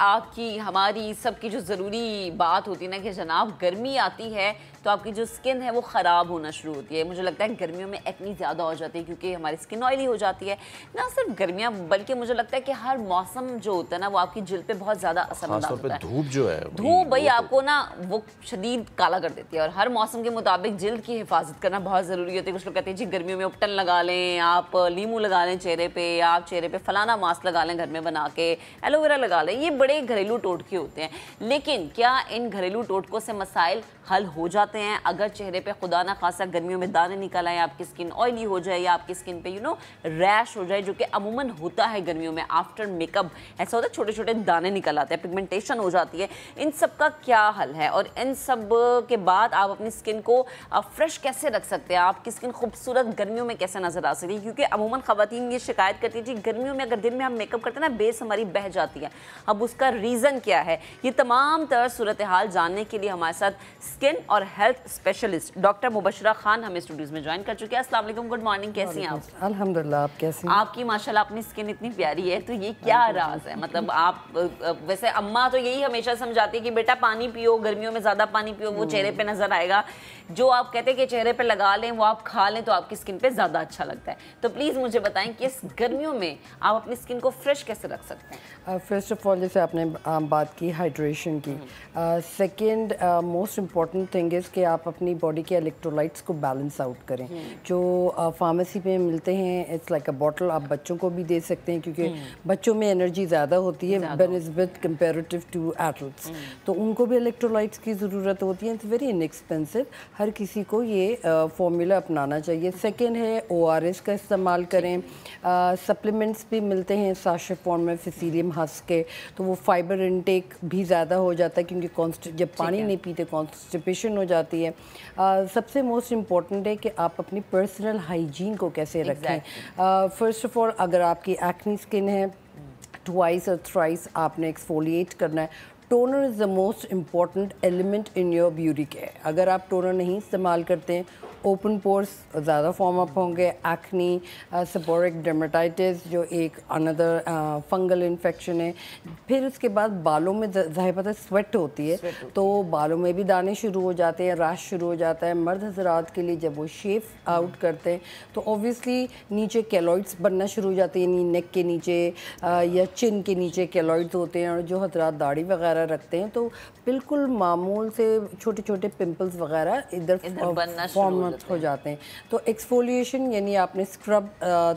आपकी हमारी सबकी जो ज़रूरी बात होती है ना कि जनाब गर्मी आती है तो आपकी जो स्किन है वो ख़राब होना शुरू होती है मुझे लगता है गर्मियों में एक्नी ज़्यादा हो जाती है क्योंकि हमारी स्किन ऑयली हो जाती है ना सिर्फ गर्मियाँ बल्कि मुझे लगता है कि हर मौसम जो होता है ना वो आपकी जिल पे बहुत ज़्यादा असर होता है धूप जो है धूप भाई तो- आपको ना वो शदीद काला कर देती है और हर मौसम के मुताबिक जल्द की हिफाजत करना बहुत ज़रूरी होती है कुछ लोग कहते हैं जी गर्मियों में उपटन लगा लें आप लीमू लगा लें चेहरे पर आप चेहरे पर फलाना मास्क लगा लें घर में बना के एलोवेरा लगा लें ये बड़े घरेलू टोटके होते हैं लेकिन क्या इन घरेलू टोटकों से मसाइल हल हो जाते हैं अगर चेहरे पर खुदा ना खासा गर्मियों में दाने निकल आए आपकी स्किन ऑयली हो जाए या आपकी स्किन पे यू नो रैश हो जाए जो कि अमूमन होता है गर्मियों में आफ्टर मेकअप ऐसा होता है छोटे छोटे दाने निकल आते हैं पिगमेंटेशन हो जाती है इन सब का क्या हल है और इन सब के बाद आप अपनी स्किन को फ्रेश कैसे रख सकते हैं आपकी स्किन खूबसूरत गर्मियों में कैसे नजर आ सकती है क्योंकि अमूमन खातन ये शिकायत करती है जी गर्मियों में अगर दिन में हम मेकअप करते हैं ना बेस हमारी बह जाती है अब उस उसका रीज़न क्या है ये तमाम तर सूरत हाल जानने के लिए हमारे साथ स्किन और health specialist doctor Mubashra Khan हमें स्टूडियोज में ज्वाइन कर चुके हैं असल गुड मॉर्निंग कैसी हैं आप अलहमदिल्ला आप कैसे आपकी माशाल्लाह अपनी स्किन इतनी प्यारी है तो ये क्या राज है मतलब आप वैसे अम्मा तो यही हमेशा समझाती है कि बेटा पानी पियो गर्मियों में ज़्यादा पानी पियो वो हम्म। चेहरे पर नज़र आएगा जो आप कहते हैं कि चेहरे पर लगा लें वो आप खा लें तो आपकी स्किन पे ज़्यादा अच्छा लगता है तो प्लीज़ मुझे बताएं कि इस गर्मियों में आप अपनी स्किन को फ्रेश कैसे रख सकते हैं फर्स्ट ऑफ ऑल जैसे आपने um, बात की हाइड्रेशन की second most important thing is कि आप अपनी बॉडी के इलेक्ट्रोलाइट्स को बैलेंस आउट करें हम्म। जो फार्मेसी uh, में मिलते हैं इट्स लाइक अ बॉटल आप बच्चों को भी दे सकते हैं क्योंकि हम्म। बच्चों में एनर्जी ज़्यादा होती है बनस्बत कंपेरेटिव टू एडल्ट तो उनको भी इलेक्ट्रोलाइट्स की ज़रूरत होती है इट्स वेरी इनएक्सपेंसिव हर किसी को ये फॉर्मूला अपनाना चाहिए सेकेंड है ओ आर एस का इस्तेमाल करें सप्लीमेंट्स भी मिलते हैं साशे फॉर्म में फिसीलियम हंस के तो वो फाइबर इनटेक भी ज़्यादा हो जाता है क्योंकि कॉन्स्ट जब पानी नहीं पीते कॉन्स्टिपेशन हो जाती है आ, सबसे मोस्ट इम्पॉर्टेंट है कि आप अपनी पर्सनल हाइजीन को कैसे रखें फ़र्स्ट ऑफ़ ऑल अगर आपकी एक्नी स्किन है ट्वाइस और थ्राइस आपने एक्सफोलिएट करना है toner is the most important element in your beauty care अगर आप टोनर नहीं इस्तेमाल करते हैं ओपन पोर्स ज़्यादा फॉर्म अप होंगे एक्नी सपोरिक डर्माटाइटिस जो एक अनदर फंगल इन्फेक्शन है फिर उसके बाद बालों में ज़ाहिर पता स्वेट होती है तो बालों में भी दाने शुरू हो जाते हैं राश शुरू हो जाता है मर्द हजरात के लिए जब वो शेफ आउट करते हैं तो ऑब्वियसली नीचे कैलॉइड्स बनना शुरू हो जाते हैं यानी नेक के नीचे uh, या चिन के नीचे कैलॉइड्स होते हैं और जो हजरात दाढ़ी वगैरह रखते हैं तो बिल्कुल मामूल से छोटे छोटे पिम्पल्स वगैरह इधर फॉर्म ब्लॉक्स हो जाते हैं तो एक्सफोलिएशन यानी आपने स्क्रब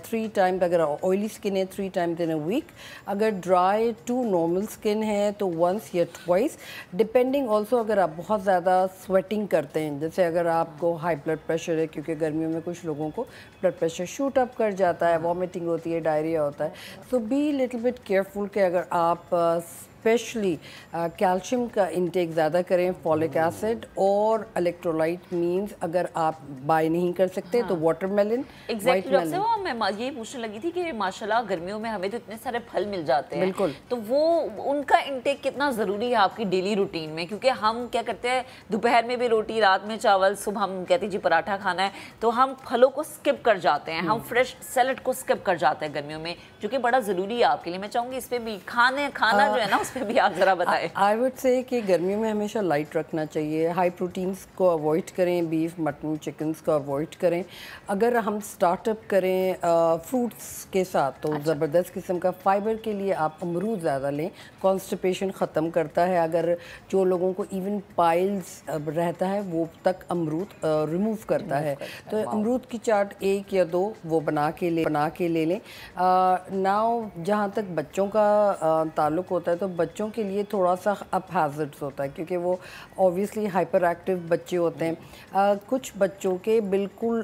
थ्री टाइम अगर ऑयली स्किन है three time in a week अगर ड्राई टू नॉर्मल स्किन है तो वंस या ट्वाइस डिपेंडिंग ऑल्सो अगर आप बहुत ज़्यादा स्वेटिंग करते हैं जैसे अगर आपको हाई ब्लड प्रेशर है क्योंकि गर्मियों में कुछ लोगों को ब्लड प्रेशर शूट अप कर जाता है वॉमिटिंग होती है डायरिया होता है so be little bit careful कि अगर आप स्पेशली कैल्शियम का इंटेक ज़्यादा करें फॉलिक एसिड और इलेक्ट्रोलाइट मींस अगर आप बाय नहीं कर सकते तो हाँ। तो वाटरमेलन एग्जैक्टली मैं ये पूछने लगी थी कि माशाल्लाह गर्मियों में हमें तो इतने सारे फल मिल जाते हैं बिल्कुल तो वो उनका इनटेक कितना ज़रूरी है आपकी डेली रूटीन में क्योंकि हम क्या करते हैं दोपहर में भी रोटी रात में चावल सुबह हम कहते हैं जी पराठा खाना है तो हम फलों को स्किप कर जाते हैं हम फ्रेश हम्म। सेलड को स्किप कर जाते हैं गर्मियों में जो कि बड़ा ज़रूरी है आपके लिए मैं चाहूँगी इस पर भी खाने खाना जो है ना उस पे भी आप ज़रा बताएं आई वुड से कि गर्मियों में हमेशा लाइट रखना चाहिए हाई प्रोटीन्स को अवॉइड करें बीफ मटन चिकन्स को अवॉइड करें अगर हम स्टार्टअप करें फ्रूट्स के साथ तो अच्छा। ज़बरदस्त किस्म का फाइबर के लिए आप अमरूद ज़्यादा लें कॉन्स्टिपेशन ख़त्म करता है अगर जो लोगों को इवन पाइल्स रहता है वो तक अमरूद रिमूव करता है तो अमरूद की चाट एक या दो वो बना के ले बना के ले लें नाव जहाँ तक बच्चों का ताल्लुक होता है तो बच्चों के लिए थोड़ा सा अप हाजर्स होता है क्योंकि वो ऑब्वियसली हाइपर एक्टिव बच्चे होते हैं आ, कुछ बच्चों के बिल्कुल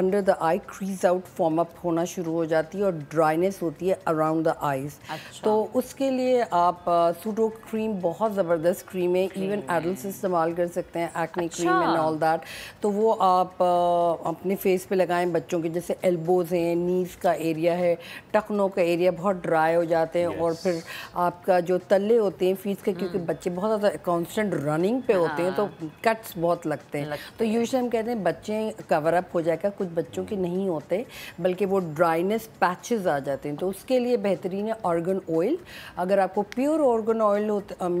under the eye crease out form up होना शुरू हो जाती है और ड्राइनेस होती है अराउंड द आईज तो उसके लिए आप सूडो क्रीम बहुत ज़बरदस्त क्रीम है इवन एडल्स इस्तेमाल कर सकते हैं acne cream and all that तो वो आप आ, अपने फेस पे लगाएं बच्चों के जैसे एल्बोज़ हैं नीज का एरिया है टखनों का एरिया बहुत ड्राई हो जाते हैं yes. और फिर आपका जो तले होते हैं फीस के क्योंकि हम्म। बच्चे बहुत ज़्यादा कॉन्स्टेंट रनिंग पे होते हैं तो कट्स हाँ। बहुत लगते हैं तो यूजली हम कहते हैं बच्चे कवर अप हो जाएगा कुछ बच्चों के नहीं होते बल्कि वो ड्राइनेस पैचेज आ जाते हैं तो उसके लिए बेहतरीन है ऑर्गन ऑयल अगर आपको प्योर ऑर्गन ऑयल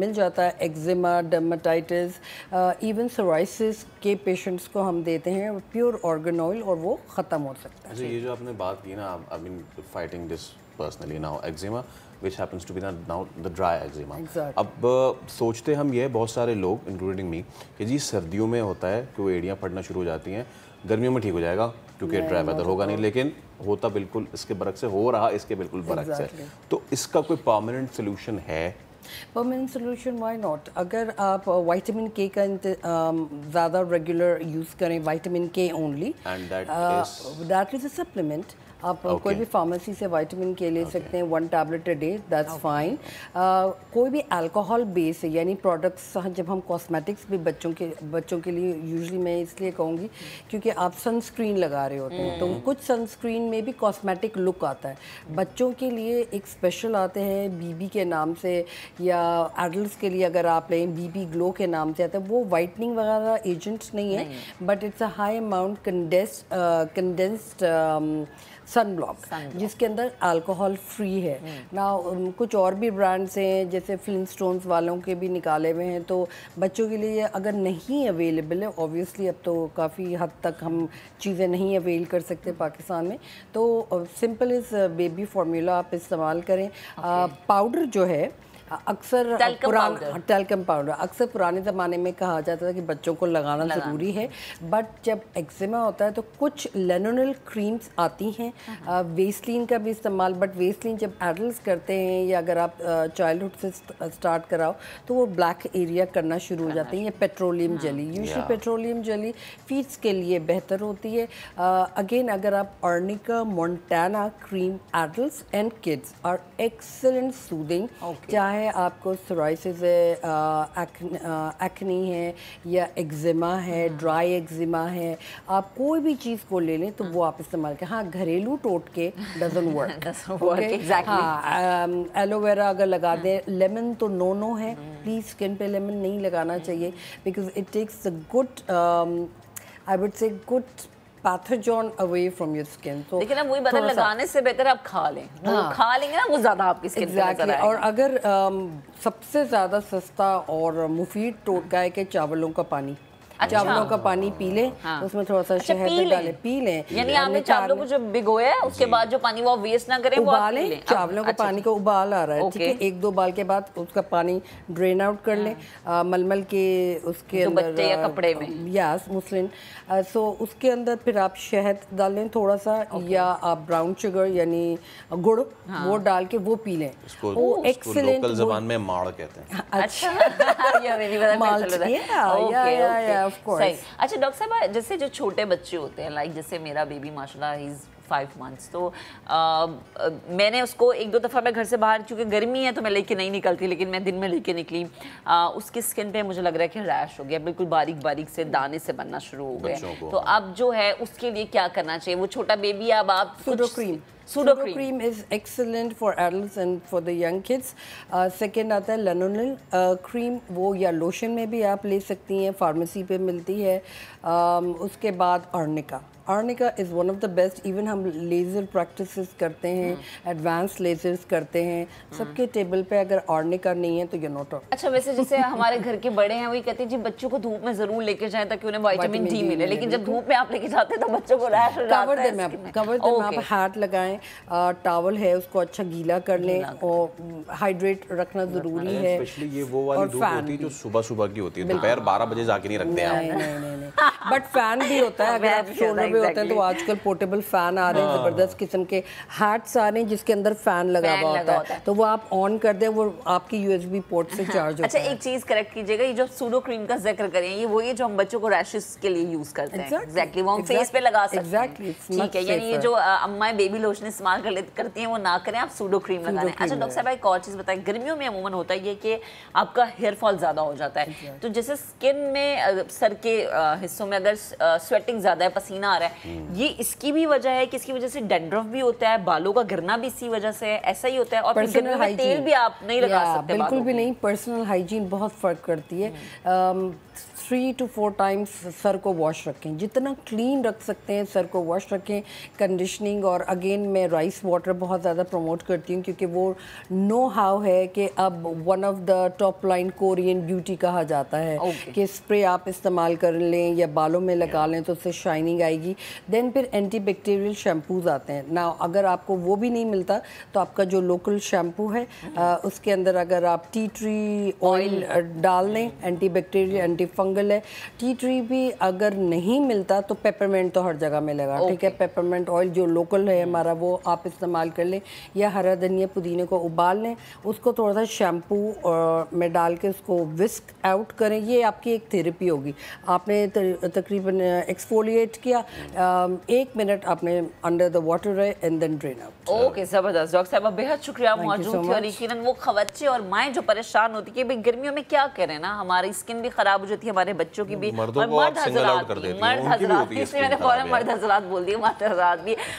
मिल जाता है एक्जिमा डर्माटाइटिस इवन सोराइसिस के पेशेंट्स को हम देते हैं प्योर ऑर्गन ऑयल और वो ख़त्म हो सकता है अच्छा, ये जो आपने बात की ना I mean fighting this personally now eczema which happens to be to now the dry eczema. Exactly. अब uh, सोचते हम ये बहुत सारे लोग including me कि जी सर्दियों में होता है कि वो एड़ियाँ फटना शुरू हो जाती हैं गर्मियों में ठीक हो जाएगा क्योंकि ड्राई वेदर तो होगा नहीं लेकिन होता बिल्कुल इसके बरक से हो रहा इसके बिल्कुल बरक exactly. से तो इसका कोई परमानेंट सोल्यूशन है परमानेंट सोल्यूशन वाई नॉट अगर आप वाइटामिन uh, के का um, ज़्यादा रेगुलर यूज़ करें vitamin K only that is a supplement आप okay. कोई भी फार्मेसी से वाइटमिन के ले okay. सकते हैं one tablet a day that's fine कोई भी अल्कोहल बेस यानी प्रोडक्ट्स हाँ, जब हम कॉस्मेटिक्स भी बच्चों के बच्चों के लिए यूजली मैं इसलिए कहूँगी क्योंकि आप सनस्क्रीन लगा रहे होते हैं तो hmm. कुछ सनस्क्रीन में भी कॉस्मेटिक लुक आता है बच्चों के लिए एक स्पेशल आते हैं बीबी के नाम से या एडल्ट के लिए अगर आप लें बीबी ग्लो के नाम से आता है वो वाइटनिंग वगैरह एजेंट्स नहीं है but it's a high amount condensed condensed sunblock जिसके अंदर अल्कोहल फ्री है ना हम्म। कुछ और भी ब्रांड्स हैं जैसे फिल्म स्टोन वालों के भी निकाले हुए हैं तो बच्चों के लिए अगर नहीं अवेलेबल है ऑब्वियसली अब तो काफ़ी हद तक हम चीज़ें नहीं अवेल कर सकते पाकिस्तान में तो सिंपल इस बेबी फार्मूला आप इस्तेमाल करें पाउडर uh, जो है अक्सर पुराना टेलकम पाउडर अक्सर पुराने ज़माने में कहा जाता था कि बच्चों को लगाना, लगाना। ज़रूरी है बट जब एक्जिमा होता है तो कुछ लेनोनल क्रीम्स आती हैं वेस्टलिन हम्म। वेस्लिन का भी इस्तेमाल बट वेस्टलिन जब एडल्ट करते हैं या अगर आप चाइल्डहुड से स्टार्ट कराओ तो वो ब्लैक एरिया करना शुरू हो जाते हैं या पेट्रोलियम जली यूजली पेट्रोलियम जली फीट्स के लिए बेहतर होती है अगेन अगर आप arnica montana cream adult and kids और एक्सलेंट सूदिंग चाहे है आपको सोराइसिस है एक्नी है या एक्जिमा है ड्राई हाँ। एक्जिमा है आप कोई भी चीज़ को ले लें तो वो आप इस्तेमाल करें हाँ घरेलू टोटके डजन वर्क हाँ एलोवेरा um, अगर लगा हाँ। दें लेमन तो नो नो है प्लीज़ hmm. स्किन पे लेमन नहीं लगाना hmm. चाहिए because it takes a good I would say good pathogen away from your skin तो लेकिन अब वही बदल लगाने से बेहतर आप खा लें हाँ। खा लेंगे ना वो ज़्यादा आपकी स्किन exactly. पे और अगर um, सबसे ज़्यादा सस्ता और मुफीद टोटका है कि चावलों का पानी अच्छा। चावलों का पानी पी लें हाँ। तो उसमें थोड़ा सा अच्छा, शहद डाले पी लें यानी आपने चावलों को जो भिगोया है उसके बाद जो पानी वो वेस्ट ना करें उबाले चावलों का अच्छा, पानी का उबाल आ रहा है ठीक है एक दो बाल के बाद उसका पानी ड्रेन आउट कर लें हाँ। मलमल के उसके अंदर या कपड़े में यस मुस्लिन सो उसके अंदर फिर आप शहद डालें थोड़ा सा या आप ब्राउन शुगर यानी गुड़ हाँ। वो डाल के वो पी लें वो एक्सेलेंट जबान में माड़ कहते हैं अच्छा या या या सही अच्छा डॉक्टर साहब जैसे जो छोटे बच्चे होते हैं लाइक जैसे मेरा बेबी माशाल्लाह इज़ फाइव मंथ्स तो आ, आ, मैंने उसको एक दो दफ़ा मैं घर से बाहर चूँकि गर्मी है तो मैं लेके नहीं निकलती लेकिन मैं दिन में लेके निकली आ, उसकी स्किन पे मुझे लग रहा है कि रैश हो गया बिल्कुल बारीक बारीक से दाने से बनना शुरू हो गया तो हाँ। अब जो है उसके लिए क्या करना चाहिए वो छोटा बेबी अब आप Sudocrem Sudocrem is excellent for adult and for the young kids second आता है लनोनल क्रीम uh, वो या लोशन में भी आप ले सकती हैं फार्मेसी पे मिलती है um, उसके बाद arnica arnica is one of the best even हम लेज़र प्रैक्टिस करते हैं एडवांस hmm. लेज़र्स करते हैं hmm. सबके टेबल पे अगर आर्निका नहीं है तो ये नोट अच्छा वैसे जैसे हमारे घर के बड़े हैं वही कहते हैं जी बच्चों को धूप में ज़रूर लेके जाएं ताकि उन्हें वाइटामिन डी मिले लेकिन जब धूप में आप लेके जाते हैं तो बच्चों को रैश हो जाता कवर आप हाथ लगाए लगाएं टावल है उसको अच्छा गीला कर लें और हाइड्रेट हम्म, रखना ज़रूरी है ये वो वाली धूप होती है जो सुबह सुबह की होती है दोपहर बारह बजे जाके नहीं रखते हैं बट फैन भी होता है अगर आप शोल्डर पे होते हैं तो आजकल पोर्टेबल फैन आ रहे हैं हाँ। ज़बरदस्त किस्म के हैट्स आ रहे हैं जिसके अंदर फैन लगा हुआ होता है तो वो आप ऑन कर दें वो आपकी यूएसबी पोर्ट से चार्ज हाँ। होता अच्छा, है अच्छा एक चीज़ करेक्ट कीजिएगा ये जो सूडो क्रीम का जिक्र करें ये वही है जो हम बच्चों को रैशेस के लिए यूज़ करते हैं एग्जैक्टली वो हम फेस पे लगा सकते हैं ठीक है यानी ये जो अम्मा बेबी लोशन लोशन इस्तेमाल कर लेते करती हैं वो ना करें आप सूडो क्रीम लगा लें अच्छा डॉक्टर साहब एक और चीज़ बताएं गर्मियों में अमूमन होता है ये कि आपका हेयर फॉल ज़्यादा हो जाता है हाँ। तो जैसे स्किन में सर के हिस्सों में अगर स्वेटिंग ज़्यादा है पसीना आ रहा है हम्म। ये इसकी भी वजह है कि इसकी वजह से डेंड्रफ भी होता है बालों का गिरना भी इसी वजह से है ऐसा ही होता है और गर्मी तेल भी आप नहीं लगा सकते बिल्कुल भी नहीं पर्सनल हाइजीन बहुत फ़र्क करती है हम्म। थ्री टू फोर टाइम्स सर को वॉश रखें जितना क्लीन रख सकते हैं सर को वॉश रखें कंडीशनिंग और अगेन मैं राइस वाटर बहुत ज़्यादा प्रमोट करती हूँ क्योंकि वो नो हाउ है कि अब one of the top line Korean beauty कहा जाता है okay. कि स्प्रे आप इस्तेमाल कर लें या बालों में लगा लें तो उससे शाइनिंग आएगी देन फिर एंटी बैक्टीरियल शैम्पूज आते हैं ना अगर आपको वो भी नहीं मिलता तो आपका जो लोकल शैम्पू है आ, hmm. उसके अंदर अगर आप टी ट्री ऑयल डाल लें antibacterial antifungal है टी ट्री भी अगर नहीं मिलता तो पेपरमेंट तो हर जगह मिलेगा ठीक है पेपरमेंट ऑयल जो लोकल है hmm. हमारा वो आप इस्तेमाल कर लें या हरा धनिया पुदीने को उबाल लें उसको थोड़ा सा शैम्पू में डाल के उसको विस्क आउट करें ये आपकी एक थेरेपी होगी आपने तकरीबन एक्सफोलिएट किया एक मिनट आपने अंडर द वाटर रहे and then drain out okay जबरदस्त डॉक्टर साहब बेहद शुक्रिया मौजूद थे और यकीन वो खवच्चे और माएँ जो परेशान होती है भाई गर्मियों में क्या करें ना हमारी स्किन भी खराब हो जाती है हमारे बच्चों की भी और मर्द हजरात मर्द हजरात मैंने फौरन मर्द हजरात बोल दिए मर्द हजरात भी